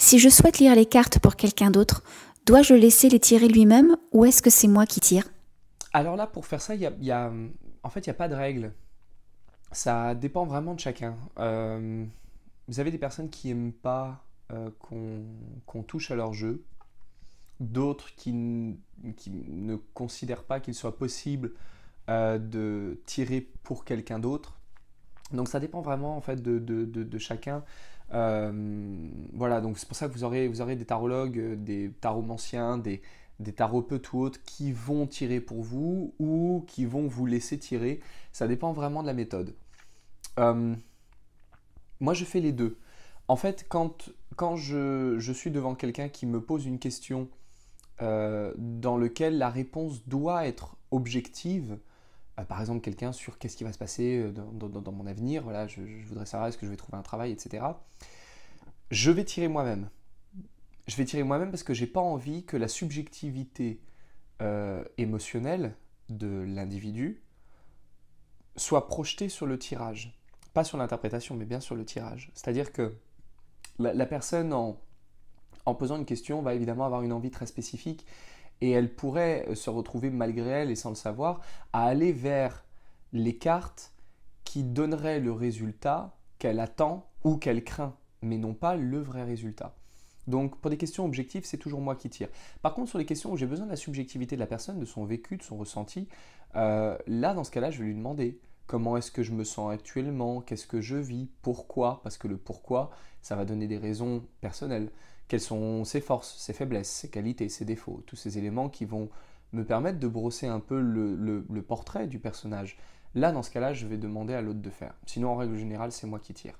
Si je souhaite lire les cartes pour quelqu'un d'autre, dois-je laisser les tirer lui-même ou est-ce que c'est moi qui tire Alors là, pour faire ça, y y a, en fait, il n'y a pas de règle. Ça dépend vraiment de chacun. Euh, vous avez des personnes qui n'aiment pas euh, qu'on touche à leur jeu, d'autres qui, ne considèrent pas qu'il soit possible euh, de tirer pour quelqu'un d'autre. Donc ça dépend vraiment en fait de, chacun. Euh, voilà, donc c'est pour ça que vous aurez, des tarologues, euh, des taromanciens, des, des tarots autres qui vont tirer pour vous ou qui vont vous laisser tirer. Ça dépend vraiment de la méthode. Euh, moi, je fais les deux. En fait, quand, je, suis devant quelqu'un qui me pose une question dans laquelle la réponse doit être objective, euh, par exemple quelqu'un sur qu'est-ce qui va se passer euh, dans, mon avenir, voilà, je, voudrais savoir est-ce que je vais trouver un travail, etc. Je vais tirer moi-même. Je vais tirer moi-même parce que j'ai pas envie que la subjectivité euh, émotionnelle de l'individu soit projetée sur le tirage. Pas sur l'interprétation, mais bien sur le tirage. C'est-à-dire que la, personne en, en posant une question va évidemment avoir une envie très spécifique et elle pourrait euh, se retrouver malgré elle et sans le savoir à aller vers les cartes qui donneraient le résultat qu'elle attend ou qu'elle craint, mais non pas le vrai résultat. Donc pour des questions objectives, c'est toujours moi qui tire. Par contre, sur les questions où j'ai besoin de la subjectivité de la personne, de son vécu, de son ressenti, euh, là, dans ce cas-là, je vais lui demander comment est-ce que je me sens actuellement, qu'est-ce que je vis, pourquoi, parce que le pourquoi, ça va donner des raisons personnelles. Quelles sont ses forces, ses faiblesses, ses qualités, ses défauts, tous ces éléments qui vont me permettre de brosser un peu le, portrait du personnage. Là, dans ce cas-là, je vais demander à l'autre de faire. Sinon, en règle générale, c'est moi qui tire.